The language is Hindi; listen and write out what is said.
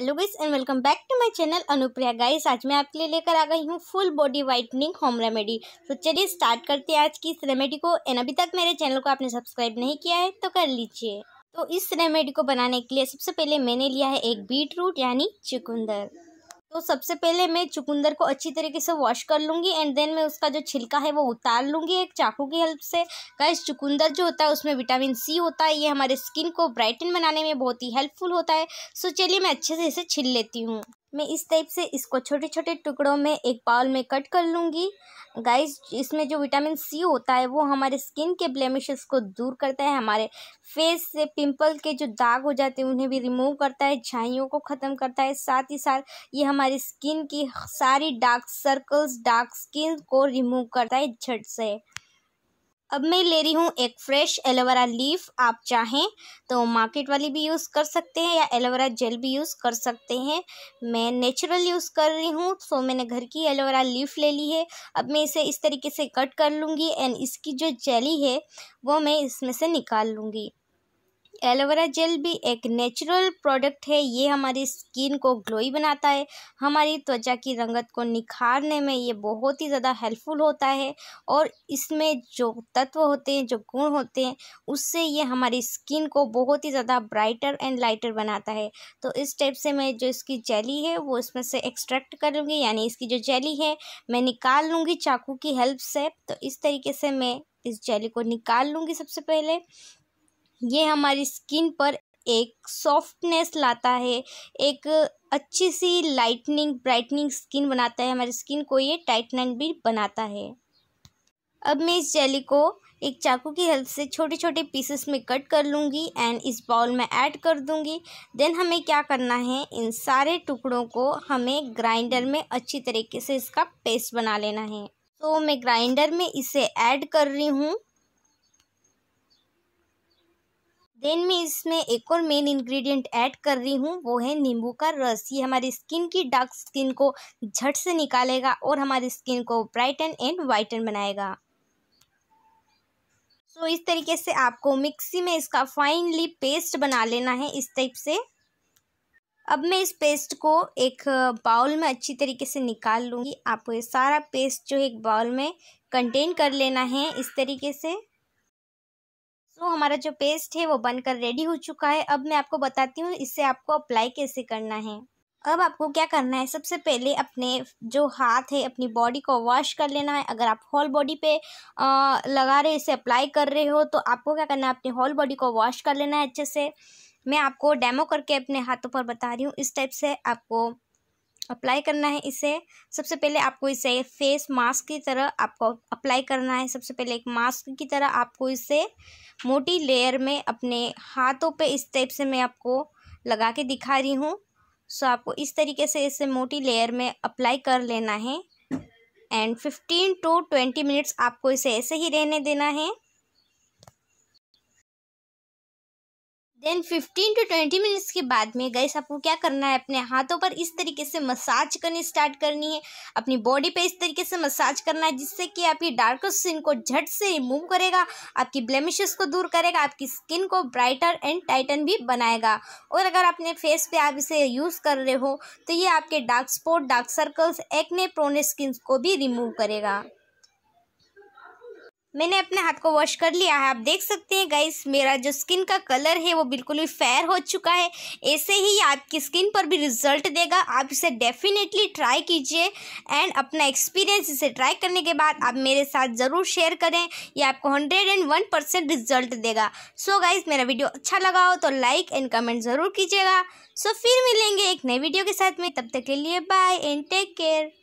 hello guys and welcome back to my channel Anupriya guys आज मैं आपके लिए लेकर आ गई हूँ full body whitening home remedy तो चलिए स्टार्ट करते हैं आज की इस रेमेडी को एंड अभी तक मेरे चैनल को आपने सब्सक्राइब नहीं किया है तो कर लीजिए तो इस रेमेडी को बनाने के लिए सबसे पहले मैंने लिया है एक बीट रूट यानी चुकंदर तो सबसे पहले मैं चुकंदर को अच्छी तरीके से वॉश कर लूँगी एंड देन मैं उसका जो छिलका है वो उतार लूँगी एक चाकू की हेल्प से गैस चुकंदर जो होता है उसमें विटामिन सी होता है ये हमारे स्किन को ब्राइटन बनाने में बहुत ही हेल्पफुल होता है सो चलिए मैं अच्छे से इसे छिल लेती हूँ मैं इस टाइप से इसको छोटे छोटे टुकड़ों में एक बाउल में कट कर लूँगी गाइस इसमें जो विटामिन सी होता है वो हमारे स्किन के ब्लेमिशेस को दूर करता है हमारे फेस से पिंपल के जो दाग हो जाते हैं उन्हें भी रिमूव करता है झाइयों को ख़त्म करता है साथ ही साथ ये हमारी स्किन की सारी डार्क सर्कल्स डार्क स्किन को रिमूव करता है झट से अब मैं ले रही हूँ एक फ्रेश एलोवेरा लीफ आप चाहें तो मार्केट वाली भी यूज़ कर सकते हैं या एलोवेरा जेल भी यूज़ कर सकते हैं मैं नेचुरल यूज़ कर रही हूँ सो मैंने घर की एलोवेरा लीफ ले ली है अब मैं इसे इस तरीके से कट कर लूँगी एंड इसकी जो जेली है वो मैं इसमें से निकाल लूँगी एलोवेरा जेल भी एक नेचुरल प्रोडक्ट है ये हमारी स्किन को ग्लोई बनाता है हमारी त्वचा की रंगत को निखारने में ये बहुत ही ज़्यादा हेल्पफुल होता है और इसमें जो तत्व होते हैं जो गुण होते हैं उससे ये हमारी स्किन को बहुत ही ज़्यादा ब्राइटर एंड लाइटर बनाता है तो इस टाइप से मैं जो इसकी जेली है वो इसमें से एक्सट्रैक्ट कर लूँगी यानी इसकी जो जेली है मैं निकाल लूँगी चाकू की हेल्प से तो इस तरीके से मैं इस जेली को निकाल लूँगी सबसे पहले ये हमारी स्किन पर एक सॉफ्टनेस लाता है एक अच्छी सी लाइटनिंग ब्राइटनिंग स्किन बनाता है हमारी स्किन को ये टाइटनर भी बनाता है अब मैं इस जेली को एक चाकू की हेल्प से छोटे छोटे पीसेस में कट कर लूँगी एंड इस बाउल में ऐड कर दूँगी देन हमें क्या करना है इन सारे टुकड़ों को हमें ग्राइंडर में अच्छी तरीके से इसका पेस्ट बना लेना है तो मैं ग्राइंडर में इसे ऐड कर रही हूँ देन मैं इसमें एक और मेन इंग्रेडिएंट ऐड कर रही हूँ वो है नींबू का रस ये हमारी स्किन की डार्क स्किन को झट से निकालेगा और हमारी स्किन को ब्राइटन एंड वाइटन बनाएगा सो so, इस तरीके से आपको मिक्सी में इसका फाइनली पेस्ट बना लेना है इस टाइप से अब मैं इस पेस्ट को एक बाउल uh, में अच्छी तरीके से निकाल लूँगी आपको ये सारा पेस्ट जो है एक बाउल में कंटेन कर लेना है इस तरीके से तो हमारा जो पेस्ट है वो बनकर रेडी हो चुका है अब मैं आपको बताती हूँ इससे आपको अप्लाई कैसे करना है अब आपको क्या करना है सबसे पहले अपने जो हाथ है अपनी बॉडी को वॉश कर लेना है अगर आप होल बॉडी पे आ, लगा रहे इसे अप्लाई कर रहे हो तो आपको क्या करना है अपनी होल बॉडी को वॉश कर लेना है अच्छे से मैं आपको डेमो करके अपने हाथों पर बता रही हूँ इस टाइप से आपको अप्लाई करना है इसे सबसे पहले आपको इसे फेस मास्क की तरह आपको अप्लाई करना है सबसे पहले एक मास्क की तरह आपको इसे मोटी लेयर में अपने हाथों पे इस टाइप से मैं आपको लगा के दिखा रही हूँ सो आपको इस तरीके से इसे मोटी लेयर में अप्लाई कर लेना है and fifteen to twenty minutes आपको इसे ऐसे ही रहने देना है देन 15 टू 20 मिनट्स के बाद में गैस आपको क्या करना है अपने हाथों पर इस तरीके से मसाज करनी स्टार्ट करनी है अपनी बॉडी पे इस तरीके से मसाज करना है जिससे कि आपकी डार्क स्किन को झट से रिमूव करेगा आपकी ब्लेमिशेस को दूर करेगा आपकी स्किन को ब्राइटर एंड टाइटन भी बनाएगा और अगर अपने फेस पे आप इसे यूज़ कर रहे हो तो ये आपके dark spot dark circles acne prone skin को भी रिमूव करेगा मैंने अपने हाथ को वॉश कर लिया है आप देख सकते हैं गाइस मेरा जो स्किन का कलर है वो बिल्कुल भी फेयर हो चुका है ऐसे ही आपकी स्किन पर भी रिजल्ट देगा आप इसे डेफिनेटली ट्राई कीजिए एंड अपना एक्सपीरियंस इसे ट्राई करने के बाद आप मेरे साथ ज़रूर शेयर करें ये आपको hundred and one percent result देगा सो so गाइज़ मेरा वीडियो अच्छा लगा हो तो लाइक एंड कमेंट ज़रूर कीजिएगा सो so फिर मिलेंगे एक नए वीडियो के साथ में तब तक के लिए बाय एंड टेक केयर